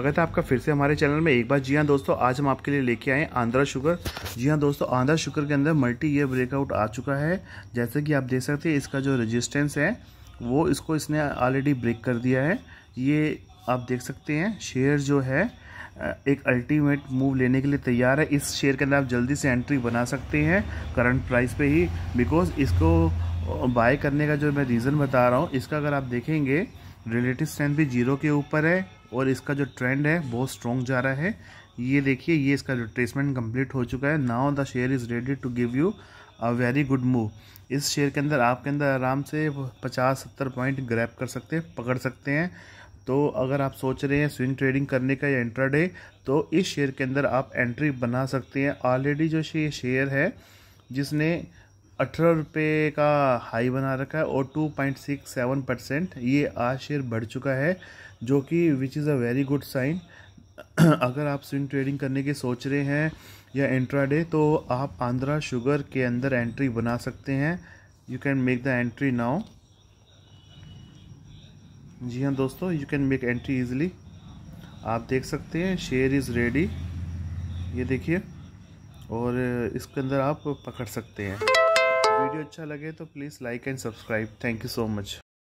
स्वागत है आपका फिर से हमारे चैनल में एक बार जी हाँ दोस्तों आज हम आपके लिए लेके आए आंध्रा शुगर जी हाँ दोस्तों आंध्रा शुगर के अंदर मल्टी ईयर ब्रेकआउट आ चुका है जैसे कि आप देख सकते हैं इसका जो रेजिस्टेंस है वो इसको इसने ऑलरेडी ब्रेक कर दिया है ये आप देख सकते हैं शेयर जो है एक अल्टीमेट मूव लेने के लिए तैयार है इस शेयर के अंदर आप जल्दी से एंट्री बना सकते हैं करंट प्राइस पे ही बिकॉज इसको बाय करने का जो मैं रीज़न बता रहा हूँ इसका अगर आप देखेंगे रिलेटिव स्ट्रेंथ भी जीरो के ऊपर है और इसका जो ट्रेंड है बहुत स्ट्रॉन्ग जा रहा है ये देखिए ये इसका रिट्रेसमेंट कंप्लीट हो चुका है now the share is ready to give you a very good move इस शेयर के अंदर आपके अंदर आराम से पचास सत्तर पॉइंट ग्रैप कर सकते हैं पकड़ सकते हैं तो अगर आप सोच रहे हैं स्विंग ट्रेडिंग करने का या इंट्राडे तो इस शेयर के अंदर आप एंट्री बना सकते हैं ऑलरेडी जो शेयर है जिसने अठारह रुपये का हाई बना रखा है और two point six seven percent ये आज शेयर बढ़ चुका है जो कि which is a very good sign अगर आप स्विंग ट्रेडिंग करने के सोच रहे हैं या इंट्राडे तो आप आंध्रा शुगर के अंदर एंट्री बना सकते हैं you can make the entry now जी हाँ दोस्तों you can make entry easily आप देख सकते हैं शेयर इज़ रेडी ये देखिए और इसके अंदर आप पकड़ सकते हैं वीडियो अच्छा लगे तो please like and subscribe thank you so much